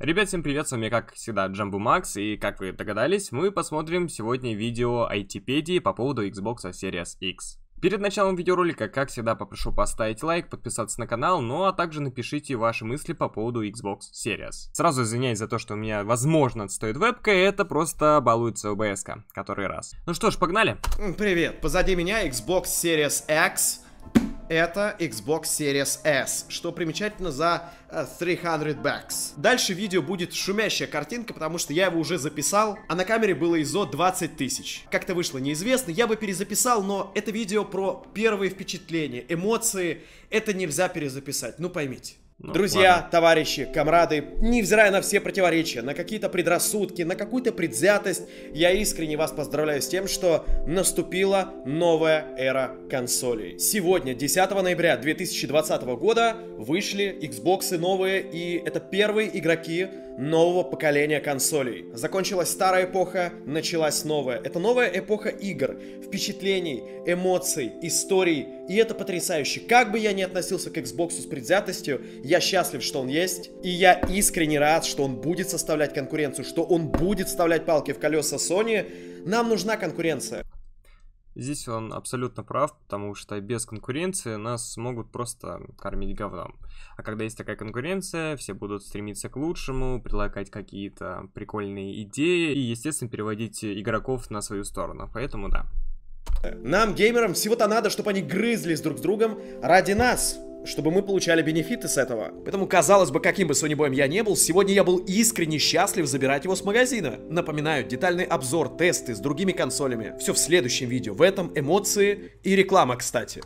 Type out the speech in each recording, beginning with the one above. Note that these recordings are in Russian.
Ребят, всем привет, с вами как всегда Джамбу Макс, и как вы догадались, мы посмотрим сегодня видео айтипедии по поводу Xbox Series X. Перед началом видеоролика, как всегда, попрошу поставить лайк, подписаться на канал, ну а также напишите ваши мысли по поводу Xbox Series. Сразу извиняюсь за то, что у меня, возможно, отстоит вебка, это просто балуется обс который раз. Ну что ж, погнали! Привет, позади меня Xbox Series X, это Xbox Series S, что примечательно за 300 э, бакс. Дальше видео будет шумящая картинка, потому что я его уже записал, а на камере было ISO 20 тысяч. Как-то вышло неизвестно, я бы перезаписал, но это видео про первые впечатления, эмоции, это нельзя перезаписать, ну поймите. Ну, Друзья, ладно. товарищи, комрады, невзирая на все противоречия, на какие-то предрассудки, на какую-то предвзятость, я искренне вас поздравляю с тем, что наступила новая эра консолей. Сегодня, 10 ноября 2020 года, вышли Xbox новые, и это первые игроки нового поколения консолей. Закончилась старая эпоха, началась новая. Это новая эпоха игр, впечатлений, эмоций, историй, и это потрясающе. Как бы я ни относился к Xbox с предвзятостью, я счастлив, что он есть. И я искренне рад, что он будет составлять конкуренцию, что он будет вставлять палки в колеса Sony. Нам нужна конкуренция. Здесь он абсолютно прав, потому что без конкуренции нас могут просто кормить говном. А когда есть такая конкуренция, все будут стремиться к лучшему, предлагать какие-то прикольные идеи и, естественно, переводить игроков на свою сторону. Поэтому да. Нам, геймерам, всего-то надо, чтобы они грызлись друг с другом ради нас чтобы мы получали бенефиты с этого. Поэтому, казалось бы, каким бы сонибоем я не был, сегодня я был искренне счастлив забирать его с магазина. Напоминаю, детальный обзор, тесты с другими консолями. Все в следующем видео. В этом эмоции и реклама, кстати.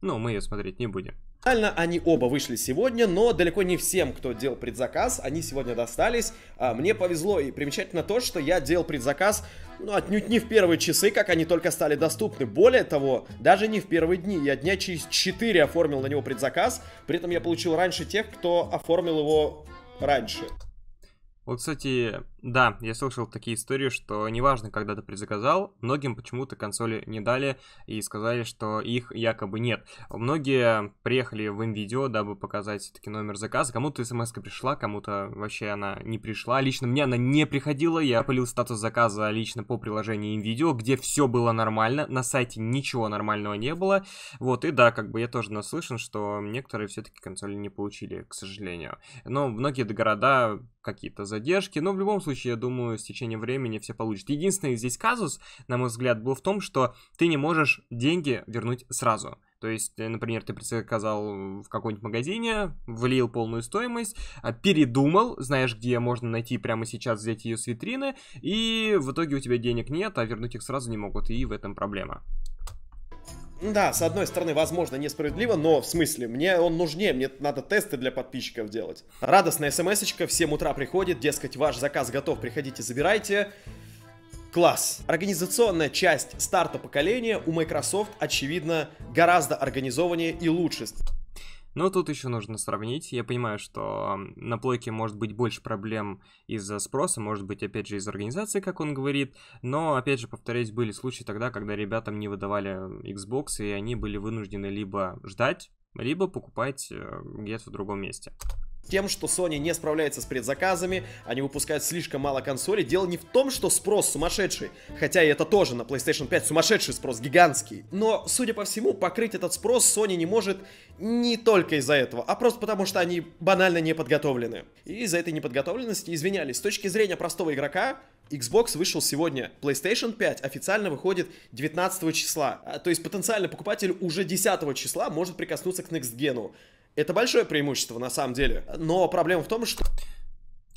Ну, мы ее смотреть не будем. Реально, они оба вышли сегодня, но далеко не всем, кто делал предзаказ, они сегодня достались. А, мне повезло, и примечательно то, что я делал предзаказ ну, отнюдь не в первые часы, как они только стали доступны. Более того, даже не в первые дни. Я дня через 4 оформил на него предзаказ, при этом я получил раньше тех, кто оформил его раньше. Вот, кстати, да, я слышал такие истории, что неважно, когда ты предзаказал, многим почему-то консоли не дали и сказали, что их якобы нет. Многие приехали в видео, дабы показать таки номер заказа. Кому-то смс пришла, кому-то вообще она не пришла. Лично мне она не приходила, я полил статус заказа лично по приложению видео, где все было нормально, на сайте ничего нормального не было. Вот, и да, как бы я тоже наслышан, что некоторые все-таки консоли не получили, к сожалению. Но многие города какие-то задержки, но в любом случае, я думаю, с течением времени все получат. Единственный здесь казус, на мой взгляд, был в том, что ты не можешь деньги вернуть сразу. То есть, э, например, ты предсказал в каком-нибудь магазине, влил полную стоимость, а, передумал, знаешь, где можно найти прямо сейчас, взять ее с витрины, и в итоге у тебя денег нет, а вернуть их сразу не могут, и в этом проблема. Да, с одной стороны, возможно, несправедливо, но в смысле, мне он нужнее, мне надо тесты для подписчиков делать. Радостная смс-очка в утра приходит, дескать, ваш заказ готов, приходите, забирайте. Класс. Организационная часть старта поколения у Microsoft, очевидно, гораздо организованнее и лучше. Но тут еще нужно сравнить. Я понимаю, что на плойке может быть больше проблем из-за спроса, может быть, опять же, из организации, как он говорит. Но, опять же, повторюсь, были случаи тогда, когда ребятам не выдавали Xbox, и они были вынуждены либо ждать, либо покупать э, где-то в другом месте тем, что Sony не справляется с предзаказами, они выпускают слишком мало консолей. Дело не в том, что спрос сумасшедший, хотя и это тоже на PlayStation 5 сумасшедший спрос, гигантский. Но, судя по всему, покрыть этот спрос Sony не может не только из-за этого, а просто потому, что они банально не подготовлены. И из-за этой неподготовленности извинялись. С точки зрения простого игрока, Xbox вышел сегодня, PlayStation 5 официально выходит 19 числа. А, то есть потенциальный покупатель уже 10 числа может прикоснуться к Next Genу. Это большое преимущество на самом деле. Но проблема в том, что...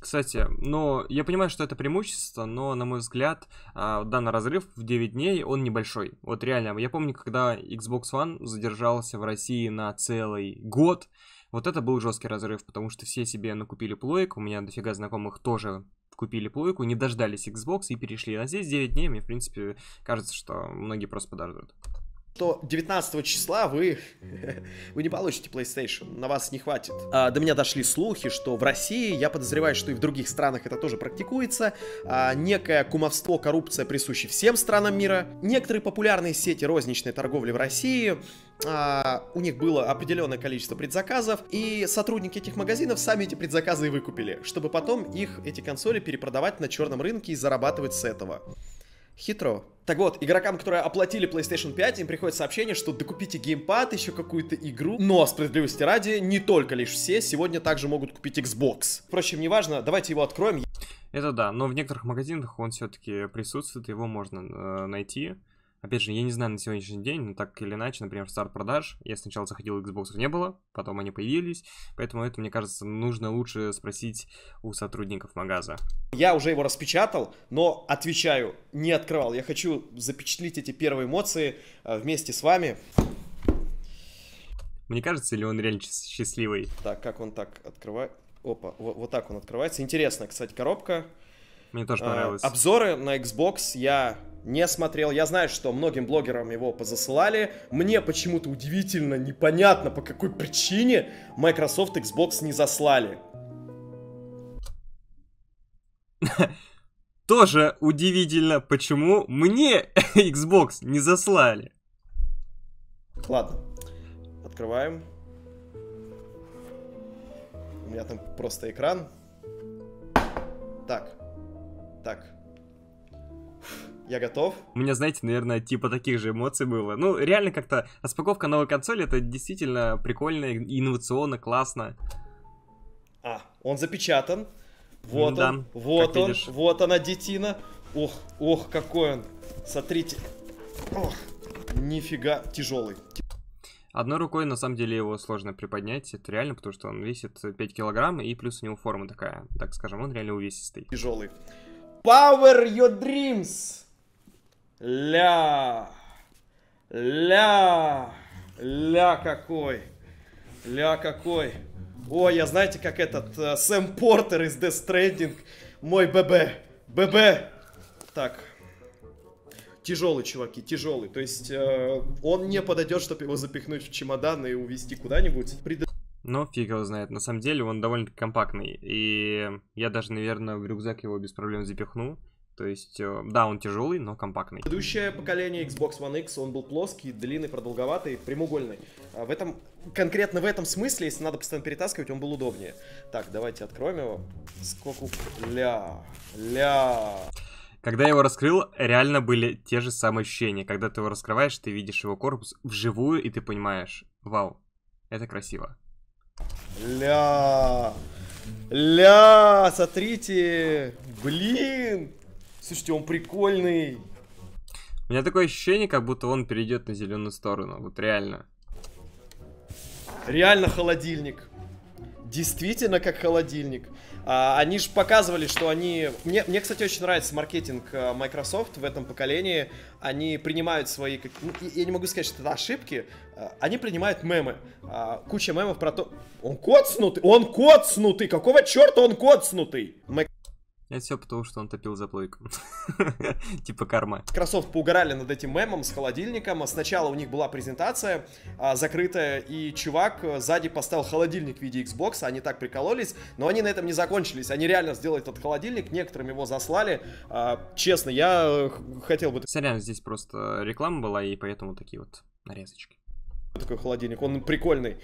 Кстати, ну, я понимаю, что это преимущество, но, на мой взгляд, а, данный разрыв в 9 дней, он небольшой. Вот реально, я помню, когда Xbox One задержался в России на целый год, вот это был жесткий разрыв, потому что все себе накупили плойк, у меня дофига знакомых тоже купили плойку, не дождались Xbox и перешли. А здесь 9 дней, мне, в принципе, кажется, что многие просто подождут что 19 числа вы, вы не получите PlayStation, на вас не хватит. А, до меня дошли слухи, что в России, я подозреваю, что и в других странах это тоже практикуется, а, некое кумовство, коррупция присущи всем странам мира. Некоторые популярные сети розничной торговли в России, а, у них было определенное количество предзаказов, и сотрудники этих магазинов сами эти предзаказы и выкупили, чтобы потом их, эти консоли, перепродавать на черном рынке и зарабатывать с этого. Хитро. Так вот, игрокам, которые оплатили PlayStation 5, им приходит сообщение, что докупите геймпад, еще какую-то игру. Но, справедливости ради, не только лишь все, сегодня также могут купить Xbox. Впрочем, неважно, давайте его откроем. Это да, но в некоторых магазинах он все-таки присутствует, его можно э, найти. Опять же, я не знаю на сегодняшний день, но так или иначе, например, старт продаж, я сначала заходил, Xbox не было, потом они появились, поэтому это, мне кажется, нужно лучше спросить у сотрудников магаза. Я уже его распечатал, но, отвечаю, не открывал. Я хочу запечатлить эти первые эмоции э, вместе с вами. Мне кажется, или он реально счастливый? Так, как он так открывает? Опа, вот, вот так он открывается. Интересная, кстати, коробка. Мне тоже э, понравилось. А, обзоры на Xbox я не смотрел. Я знаю, что многим блогерам его позасылали. Мне почему-то удивительно, непонятно, по какой причине Microsoft Xbox не заслали. Тоже удивительно, почему мне Xbox не заслали. Ладно, открываем. У меня там просто экран. Так, так, я готов. У меня, знаете, наверное, типа таких же эмоций было. Ну, реально как-то распаковка новой консоли, это действительно прикольно, инновационно, классно. А, он запечатан. Вот да, он, вот он, видишь. вот она детина. Ох, ох, какой он. Смотрите. Ох, нифига тяжелый. Одной рукой, на самом деле, его сложно приподнять, это реально, потому что он весит 5 килограмм, и плюс у него форма такая, так скажем, он реально увесистый. Тяжелый. Power Your Dreams! Ля! Ля! Ля какой! Ля какой! О, я знаете, как этот э, Сэм Портер из Death Stranding. Мой ББ. ББ. Так. Тяжелый, чуваки, тяжелый. То есть э, он не подойдет, чтобы его запихнуть в чемодан и увезти куда-нибудь. Пред... Но ну, фиг его знает. На самом деле он довольно таки компактный. И я даже, наверное, в рюкзак его без проблем запихну. То есть, э, да, он тяжелый, но компактный. Предыдущее поколение Xbox One X, он был плоский, длинный, продолговатый, прямоугольный. А в этом, конкретно в этом смысле, если надо постоянно перетаскивать, он был удобнее. Так, давайте откроем его. Сколько... Ля... Ля... Когда я его раскрыл, реально были те же самые ощущения. Когда ты его раскрываешь, ты видишь его корпус вживую, и ты понимаешь, вау, это красиво. Ля... Ля, смотрите, блин, Слушайте, он прикольный. У меня такое ощущение, как будто он перейдет на зеленую сторону. Вот реально. Реально холодильник. Действительно как холодильник. А, они же показывали, что они... Мне, мне, кстати, очень нравится маркетинг а, Microsoft в этом поколении. Они принимают свои... Как... Ну, я не могу сказать, что это ошибки. А, они принимают мемы. А, куча мемов про то... Он коцнутый! Он коцнутый! Какого черта он коцнутый? Microsoft это все потому, что он топил за плойку. типа карма. Microsoft поугарали над этим мемом с холодильником. Сначала у них была презентация а, закрытая, и чувак э, сзади поставил холодильник в виде Xbox, а они так прикололись, но они на этом не закончились. Они реально сделали этот холодильник, некоторым его заслали. А, честно, я э, хотел бы... Сорян, здесь просто реклама была, и поэтому такие вот нарезочки. Такой холодильник, он прикольный.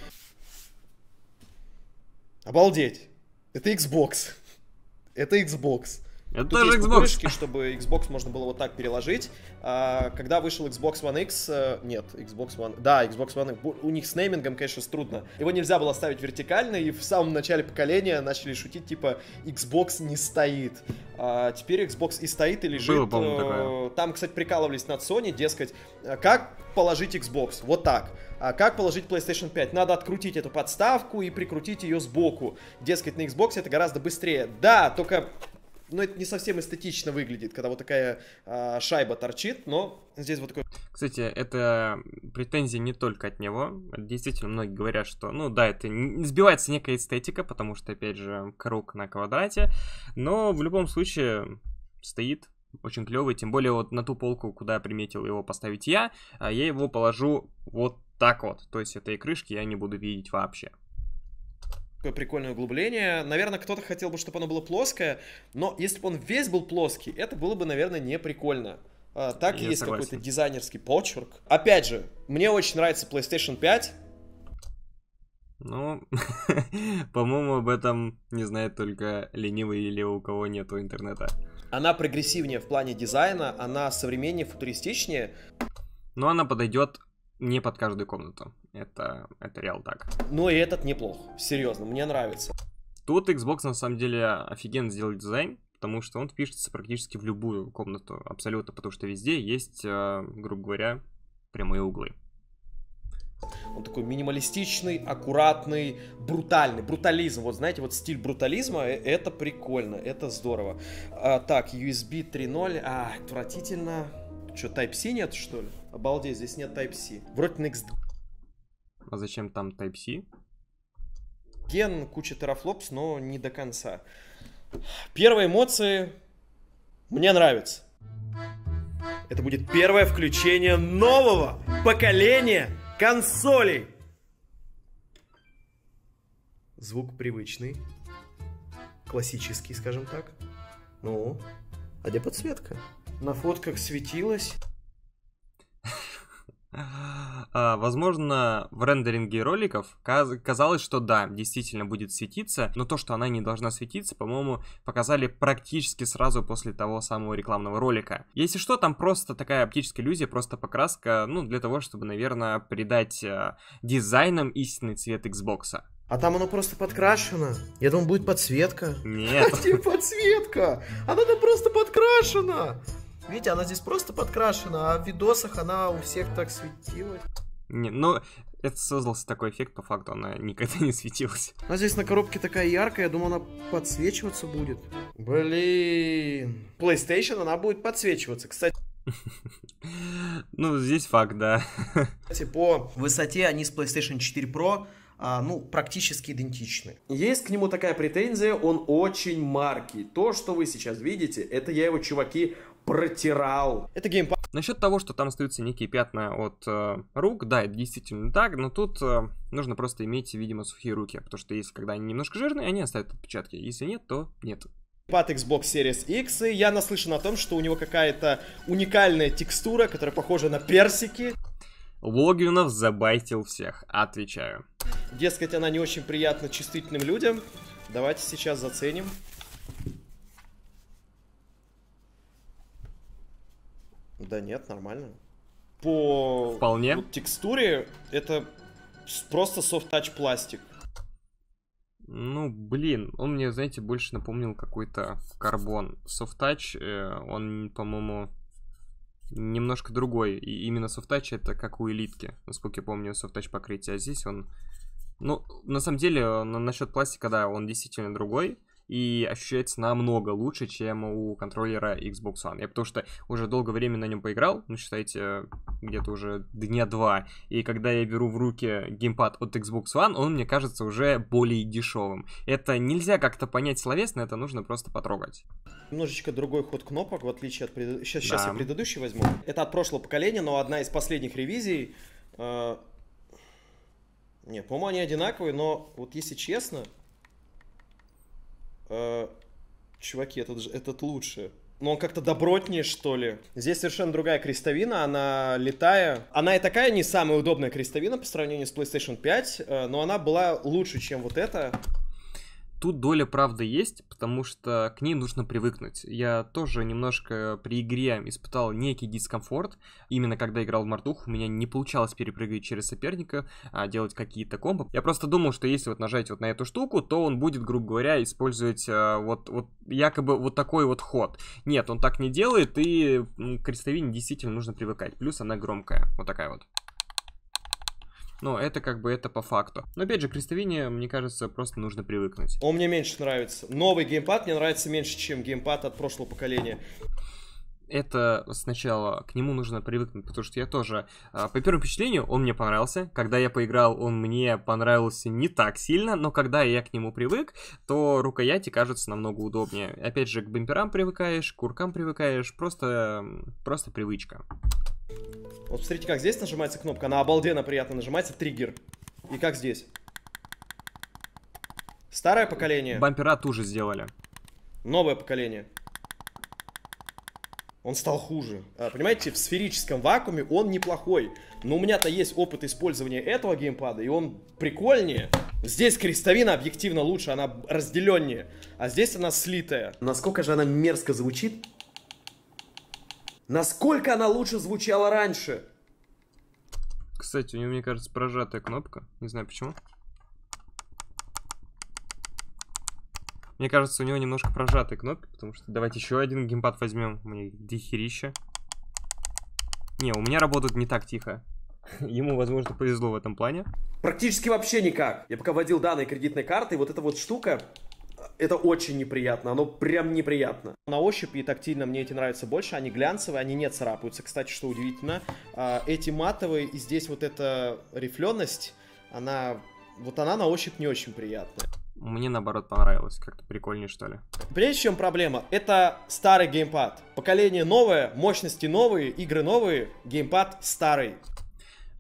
Обалдеть. Это Xbox это Xbox. Это Тут тоже Xbox. Пупырышки, чтобы Xbox можно было вот так переложить. А, когда вышел Xbox One X, э, нет, Xbox One, да, Xbox One, X, у них с неймингом, конечно, трудно. Его нельзя было ставить вертикально, и в самом начале поколения начали шутить, типа, Xbox не стоит. А, теперь Xbox и стоит, и лежит. Было, э, Там, кстати, прикалывались над Sony, дескать, «А как положить Xbox? Вот так. А как положить PlayStation 5? Надо открутить эту подставку и прикрутить ее сбоку. Дескать, на Xbox это гораздо быстрее. Да, только но ну, это не совсем эстетично выглядит, когда вот такая э, шайба торчит, но здесь вот такой... Кстати, это претензии не только от него. Действительно, многие говорят, что, ну да, это сбивается некая эстетика, потому что, опять же, круг на квадрате. Но в любом случае стоит очень клевый, тем более вот на ту полку, куда приметил его поставить я, а, я его положу вот так вот. То есть этой крышки я не буду видеть вообще такое прикольное углубление. Наверное, кто-то хотел бы, чтобы оно было плоское, но если бы он весь был плоский, это было бы, наверное, не прикольно. А, так Я есть какой-то дизайнерский почерк. Опять же, мне очень нравится PlayStation 5. Ну, по-моему, об этом не знает только ленивый или у кого нету интернета. Она прогрессивнее в плане дизайна, она современнее, футуристичнее. Но ну, она подойдет не под каждую комнату. Это, это реал так. Но и этот неплох. Серьезно, мне нравится. Тут Xbox на самом деле офигенно сделал дизайн, потому что он впишется практически в любую комнату абсолютно, потому что везде есть, э, грубо говоря, прямые углы. Он такой минималистичный, аккуратный, брутальный. Брутализм, вот знаете, вот стиль брутализма, э, это прикольно, это здорово. А, так, USB 3.0, а, отвратительно. Что, Type-C нет, что ли? Обалдеть, здесь нет Type-C. Вроде на А зачем там Type-C? Ген, куча терафлопс, но не до конца. Первые эмоции мне нравятся. Это будет первое включение нового поколения консолей. Звук привычный, классический, скажем так. Ну, а где подсветка? На фотках светилась. А, возможно, в рендеринге роликов казалось, что да, действительно будет светиться, но то, что она не должна светиться, по-моему, показали практически сразу после того самого рекламного ролика. Если что, там просто такая оптическая иллюзия, просто покраска, ну, для того, чтобы, наверное, придать э, дизайнам истинный цвет Xbox. А там оно просто подкрашено. Я думал, будет подсветка. Нет. где типа подсветка? Она там просто подкрашена. Видите, она здесь просто подкрашена, а в видосах она у всех так светилась. Не, ну, это создался такой эффект, по факту она никогда не светилась. Она здесь на коробке такая яркая, я думаю, она подсвечиваться будет. Блин. PlayStation, она будет подсвечиваться, кстати. Ну, здесь факт, да. Кстати, по высоте они с PlayStation 4 Pro а, ну, практически идентичны. Есть к нему такая претензия, он очень маркий. То, что вы сейчас видите, это я его, чуваки, протирал. Это геймпад. Насчет того, что там остаются некие пятна от э, рук, да, это действительно так, но тут э, нужно просто иметь, видимо, сухие руки, потому что если когда они немножко жирные, они оставят отпечатки, если нет, то нет. Под Xbox Series X, и я наслышан о том, что у него какая-то уникальная текстура, которая похожа на персики. Логвинов забайтил всех, отвечаю. Дескать, она не очень приятна чувствительным людям. Давайте сейчас заценим. Да нет, нормально. По Вполне. Вот, текстуре это просто soft touch пластик. Ну, блин, он мне, знаете, больше напомнил какой-то карбон. Софтач, э, он, по-моему, немножко другой. И именно soft touch это как у элитки, насколько я помню, soft touch покрытие. А здесь он... Ну, на самом деле, насчет пластика, да, он действительно другой и ощущается намного лучше, чем у контроллера Xbox One. Я потому что уже долгое время на нем поиграл, ну, считайте, где-то уже дня два, и когда я беру в руки геймпад от Xbox One, он мне кажется уже более дешевым. Это нельзя как-то понять словесно, это нужно просто потрогать. Немножечко другой ход кнопок, в отличие от предыдущего. Сейчас, да. сейчас я предыдущий возьму. Это от прошлого поколения, но одна из последних ревизий. Э... Не, по-моему, они одинаковые, но вот если честно, э, чуваки, этот, этот лучше. Но он как-то добротнее, что ли. Здесь совершенно другая крестовина, она летая. Она и такая не самая удобная крестовина по сравнению с PlayStation 5, э, но она была лучше, чем вот эта. Тут доля правды есть, потому что к ней нужно привыкнуть. Я тоже немножко при игре испытал некий дискомфорт. Именно когда играл в Мартух, у меня не получалось перепрыгивать через соперника, а делать какие-то комбо. Я просто думал, что если вот нажать вот на эту штуку, то он будет, грубо говоря, использовать а, вот, вот якобы вот такой вот ход. Нет, он так не делает, и ну, крестовине действительно нужно привыкать. Плюс она громкая, вот такая вот. Но это как бы это по факту. Но опять же, крестовине, мне кажется, просто нужно привыкнуть. Он мне меньше нравится. Новый геймпад мне нравится меньше, чем геймпад от прошлого поколения это сначала к нему нужно привыкнуть, потому что я тоже а, по первому впечатлению он мне понравился. Когда я поиграл, он мне понравился не так сильно, но когда я к нему привык, то рукояти кажутся намного удобнее. Опять же, к бамперам привыкаешь, к куркам привыкаешь, просто, просто привычка. Вот смотрите, как здесь нажимается кнопка. Она обалденно приятно нажимается. Триггер. И как здесь. Старое поколение. Бампера туже сделали. Новое поколение. Он стал хуже. А, понимаете, в сферическом вакууме он неплохой. Но у меня-то есть опыт использования этого геймпада, и он прикольнее. Здесь крестовина объективно лучше, она разделеннее. А здесь она слитая. Насколько же она мерзко звучит, Насколько она лучше звучала раньше? Кстати, у него, мне кажется, прожатая кнопка. Не знаю почему. Мне кажется, у него немножко прожатые кнопки, потому что... Давайте еще один геймпад возьмем. У меня дохерища. Не, у меня работают не так тихо. Ему, возможно, повезло в этом плане. Практически вообще никак. Я пока вводил данные кредитной карты, и вот эта вот штука это очень неприятно, оно прям неприятно. На ощупь и тактильно мне эти нравятся больше, они глянцевые, они не царапаются, кстати, что удивительно. А, эти матовые, и здесь вот эта рифленость, она, вот она на ощупь не очень приятная. Мне наоборот понравилось, как-то прикольнее что ли. Прежде чем проблема, это старый геймпад. Поколение новое, мощности новые, игры новые, геймпад старый.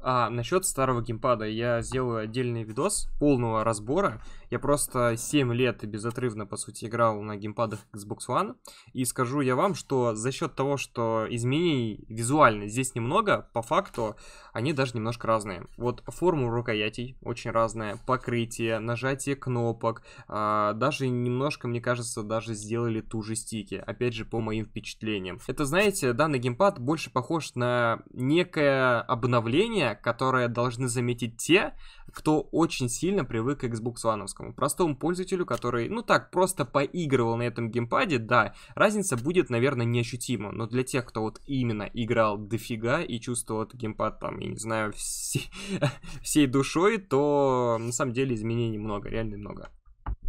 А, насчет старого геймпада я сделаю отдельный видос полного разбора. Я просто 7 лет безотрывно, по сути, играл на геймпадах Xbox One. И скажу я вам, что за счет того, что изменений визуально здесь немного, по факту они даже немножко разные. Вот форму рукоятей очень разная, покрытие, нажатие кнопок. А, даже немножко, мне кажется, даже сделали ту же стики. Опять же, по моим впечатлениям. Это, знаете, данный геймпад больше похож на некое обновление, изменения, которые должны заметить те, кто очень сильно привык к Xbox One. Простому пользователю, который, ну так, просто поигрывал на этом геймпаде, да, разница будет, наверное, неощутима. Но для тех, кто вот именно играл дофига и чувствовал этот геймпад, там, я не знаю, все, всей душой, то на самом деле изменений много, реально много.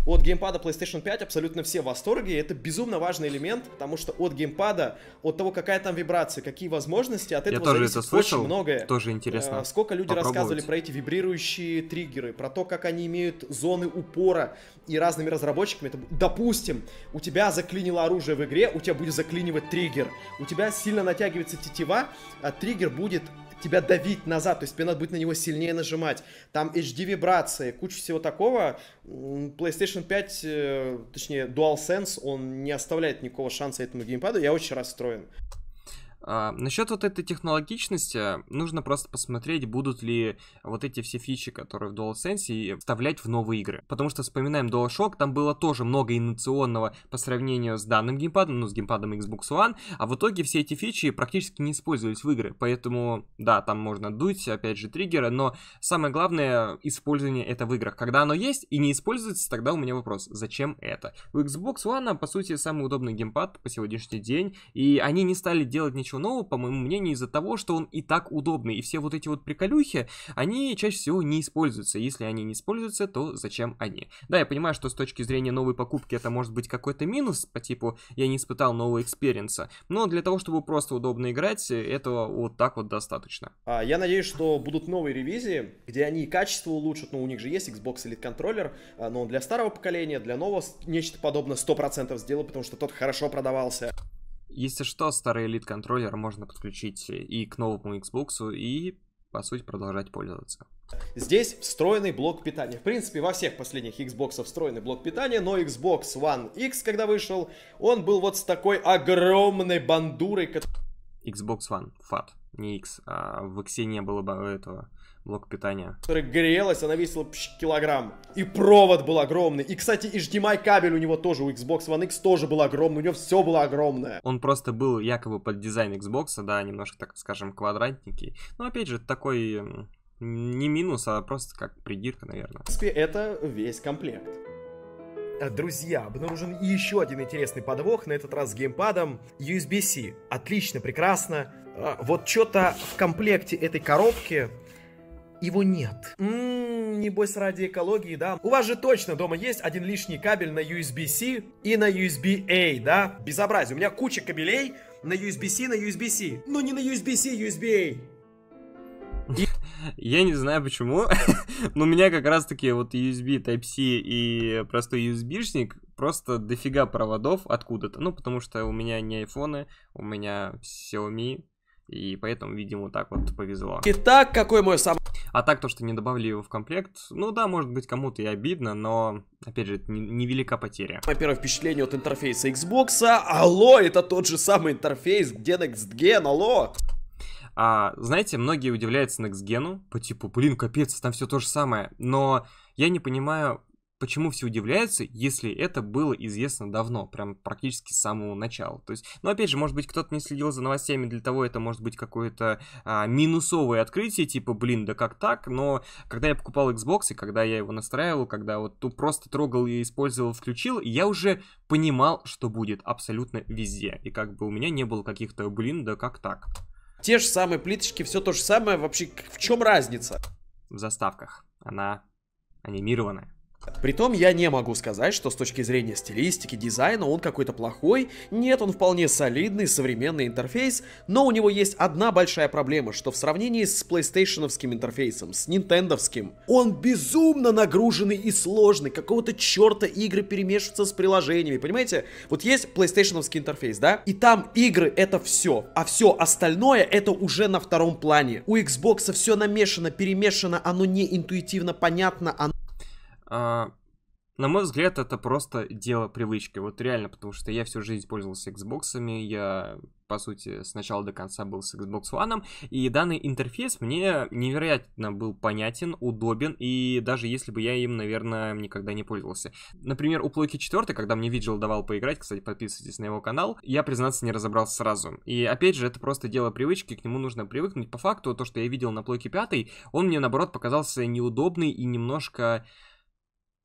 От геймпада PlayStation 5 абсолютно все в восторге, это безумно важный элемент, потому что от геймпада, от того, какая там вибрация, какие возможности, от этого Я тоже зависит это слышал, очень многое. Тоже интересно. Э, сколько люди рассказывали про эти вибрирующие триггеры, про то, как они имеют зоны упора и разными разработчиками. Это, допустим, у тебя заклинило оружие в игре, у тебя будет заклинивать триггер, у тебя сильно натягивается тетива, а триггер будет тебя давить назад, то есть пенат будет на него сильнее нажимать. Там HD-вибрации, куча всего такого. PlayStation 5, э, точнее DualSense, он не оставляет никакого шанса этому геймпаду. Я очень расстроен. А, насчет вот этой технологичности э, нужно просто посмотреть, будут ли вот эти все фичи, которые в DualSense, вставлять в новые игры. Потому что вспоминаем DualShock, там было тоже много инновационного по сравнению с данным геймпадом, ну, с геймпадом Xbox One, а в итоге все эти фичи практически не использовались в игры. Поэтому, да, там можно дуть, опять же, триггеры, но самое главное использование это в играх. Когда оно есть и не используется, тогда у меня вопрос, зачем это? У Xbox One, по сути, самый удобный геймпад по сегодняшний день, и они не стали делать ничего ничего нового, по моему мнению, из-за того, что он и так удобный. И все вот эти вот приколюхи, они чаще всего не используются. Если они не используются, то зачем они? Да, я понимаю, что с точки зрения новой покупки это может быть какой-то минус, по типу я не испытал нового экспириенса. Но для того, чтобы просто удобно играть, этого вот так вот достаточно. А, я надеюсь, что будут новые ревизии, где они качество улучшат. Ну, у них же есть Xbox Elite Controller, а, но он для старого поколения, для нового нечто подобное 100% сделал, потому что тот хорошо продавался. Если что, старый Elite контроллер можно подключить и к новому Xbox, и, по сути, продолжать пользоваться. Здесь встроенный блок питания. В принципе, во всех последних Xbox встроенный блок питания, но Xbox One X, когда вышел, он был вот с такой огромной бандурой. Xbox One, FAT, не X, а в X не было бы этого блок питания. Которая грелась, она весила килограмм. И провод был огромный. И, кстати, HDMI кабель у него тоже, у Xbox One X тоже был огромный. У него все было огромное. Он просто был якобы под дизайн Xbox, да, немножко, так скажем, квадратненький. Но, опять же, такой не минус, а просто как придирка, наверное. В принципе, это весь комплект. А, друзья, обнаружен еще один интересный подвох, на этот раз с геймпадом USB-C. Отлично, прекрасно. А, вот что-то в комплекте этой коробки его нет. Ммм, небось ради экологии, да? У вас же точно дома есть один лишний кабель на USB-C и на USB-A, да? Безобразие, у меня куча кабелей на USB-C, на USB-C. Но не на USB-C, USB-A. Я не знаю почему, но у меня как раз-таки вот USB Type-C и простой USB-шник просто дофига проводов откуда-то. Ну, потому что у меня не айфоны, у меня Xiaomi, и поэтому, видимо, так вот повезло. Итак, какой мой самый... А так, то, что не добавили его в комплект, ну да, может быть, кому-то и обидно, но, опять же, это невелика потеря. Во-первых, впечатление от интерфейса Xbox, алло, это тот же самый интерфейс, где Next Gen, алло! А, знаете, многие удивляются Next Gen, по типу, блин, капец, там все то же самое, но я не понимаю, почему все удивляются, если это было известно давно, прям практически с самого начала. То есть, ну опять же, может быть, кто-то не следил за новостями, для того это может быть какое-то а, минусовое открытие, типа, блин, да как так, но когда я покупал Xbox и когда я его настраивал, когда вот тут просто трогал и использовал, включил, я уже понимал, что будет абсолютно везде. И как бы у меня не было каких-то, блин, да как так. Те же самые плиточки, все то же самое, вообще в чем разница? В заставках. Она анимированная. Притом я не могу сказать, что с точки зрения стилистики, дизайна он какой-то плохой. Нет, он вполне солидный, современный интерфейс, но у него есть одна большая проблема, что в сравнении с PlayStation интерфейсом, с нинтендовским, он безумно нагруженный и сложный. Какого-то черта игры перемешиваются с приложениями, понимаете? Вот есть PlayStation интерфейс, да? И там игры это все, а все остальное это уже на втором плане. У Xbox все намешано, перемешано, оно не интуитивно понятно, оно а, на мой взгляд, это просто дело привычки. Вот реально, потому что я всю жизнь пользовался Xbox, я, по сути, сначала до конца был с Xbox One, и данный интерфейс мне невероятно был понятен, удобен, и даже если бы я им, наверное, никогда не пользовался. Например, у Плойки 4, когда мне Виджил давал поиграть, кстати, подписывайтесь на его канал, я, признаться, не разобрался сразу. И, опять же, это просто дело привычки, к нему нужно привыкнуть. По факту, то, что я видел на Плойке 5, он мне, наоборот, показался неудобный и немножко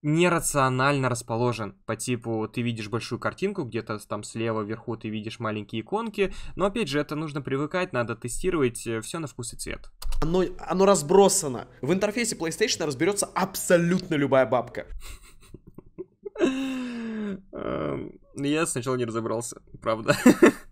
нерационально расположен. По типу, ты видишь большую картинку, где-то там слева вверху ты видишь маленькие иконки, но опять же, это нужно привыкать, надо тестировать э, все на вкус и цвет. Оно, оно разбросано. В интерфейсе PlayStation разберется абсолютно любая бабка. Эм, я сначала не разобрался, правда.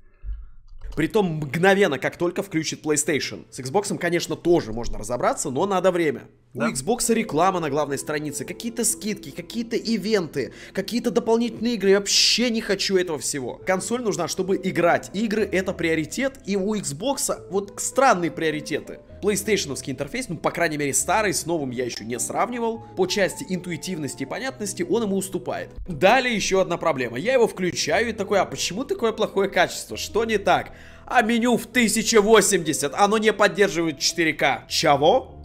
Притом мгновенно, как только включит PlayStation. С Xbox, конечно, тоже можно разобраться, но надо время. Да. У Xbox реклама на главной странице, какие-то скидки, какие-то ивенты, какие-то дополнительные игры. Я вообще не хочу этого всего. Консоль нужна, чтобы играть. Игры это приоритет, и у Xbox вот странные приоритеты. PlayStation интерфейс, ну, по крайней мере, старый, с новым я еще не сравнивал. По части интуитивности и понятности он ему уступает. Далее еще одна проблема. Я его включаю и такой, а почему такое плохое качество? Что не так? А меню в 1080, оно не поддерживает 4К. Чего?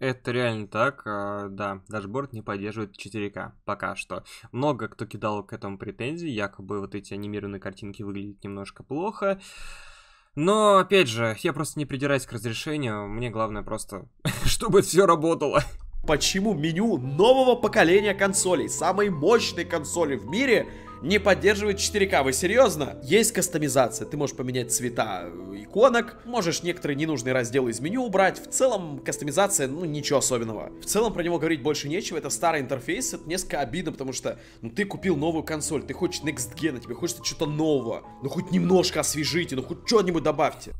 Это реально так, а, да, дашборд не поддерживает 4К пока что. Много кто кидал к этому претензии, якобы вот эти анимированные картинки выглядят немножко плохо. Но, опять же, я просто не придираюсь к разрешению, мне главное просто, чтобы все работало. Почему меню нового поколения консолей, самой мощной консоли в мире, не поддерживает 4К. Вы серьезно? Есть кастомизация. Ты можешь поменять цвета э, иконок, можешь некоторые ненужные разделы из меню убрать. В целом, кастомизация, ну, ничего особенного. В целом, про него говорить больше нечего. Это старый интерфейс, это несколько обидно, потому что, ну, ты купил новую консоль, ты хочешь Next Gen, а тебе хочется что-то нового. Ну, хоть немножко освежите, ну, хоть что-нибудь добавьте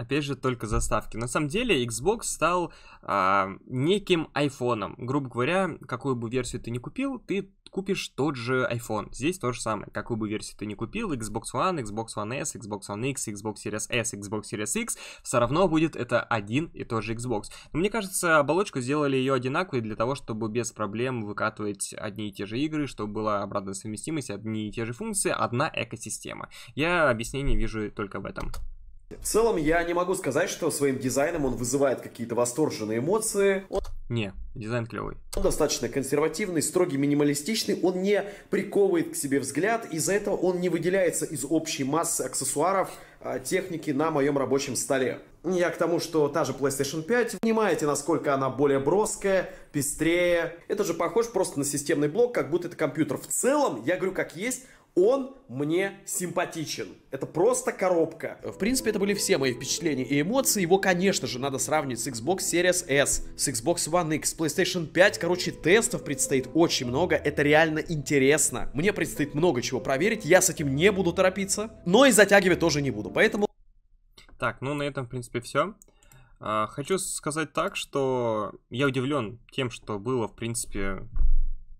опять же, только заставки. На самом деле, Xbox стал а, неким айфоном. Грубо говоря, какую бы версию ты ни купил, ты купишь тот же iPhone. Здесь то же самое. Какую бы версию ты ни купил, Xbox One, Xbox One S, Xbox One X, Xbox Series S, Xbox Series X, все равно будет это один и тот же Xbox. Но мне кажется, оболочку сделали ее одинаковой для того, чтобы без проблем выкатывать одни и те же игры, чтобы была обратная совместимость, одни и те же функции, одна экосистема. Я объяснение вижу только в этом. В целом, я не могу сказать, что своим дизайном он вызывает какие-то восторженные эмоции. Он... Не, дизайн клевый. Он достаточно консервативный, строгий, минималистичный. Он не приковывает к себе взгляд. Из-за этого он не выделяется из общей массы аксессуаров а, техники на моем рабочем столе. Я к тому, что та же PlayStation 5, понимаете, насколько она более броская, пестрее. Это же похоже просто на системный блок, как будто это компьютер. В целом, я говорю как есть, он мне симпатичен. Это просто коробка. В принципе, это были все мои впечатления и эмоции. Его, конечно же, надо сравнить с Xbox Series S, с Xbox One X, PlayStation 5. Короче, тестов предстоит очень много. Это реально интересно. Мне предстоит много чего проверить. Я с этим не буду торопиться, но и затягивать тоже не буду. Поэтому... Так, ну на этом, в принципе, все. А, хочу сказать так, что я удивлен тем, что было, в принципе,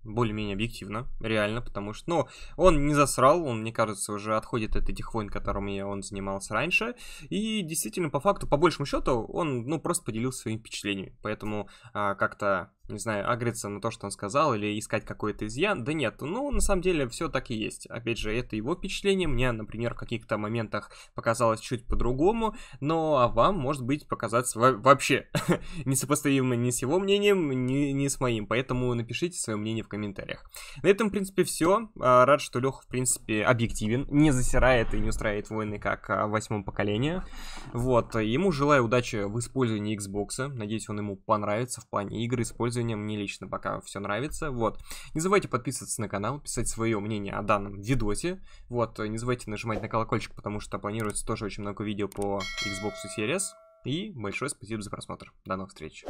более-менее объективно, реально, потому что, ну, он не засрал, он, мне кажется, уже отходит от этих войн, которыми он занимался раньше, и действительно, по факту, по большему счету, он, ну, просто поделился своими впечатлениями, поэтому а, как-то не знаю, агриться на то, что он сказал, или искать какой-то изъян. Да нет, ну, на самом деле, все так и есть. Опять же, это его впечатление. Мне, например, в каких-то моментах показалось чуть по-другому, но а вам, может быть, показаться вообще несопоставимо ни с его мнением, ни, ни с моим. Поэтому напишите свое мнение в комментариях. На этом, в принципе, все. А, рад, что Леха, в принципе, объективен, не засирает и не устраивает войны, как а, в восьмом поколении. Вот, ему желаю удачи в использовании Xbox. Надеюсь, он ему понравится в плане игры, использования использованием. Мне лично пока все нравится. Вот. Не забывайте подписываться на канал, писать свое мнение о данном видосе. Вот. Не забывайте нажимать на колокольчик, потому что планируется тоже очень много видео по Xbox Series. И большое спасибо за просмотр. До новых встреч.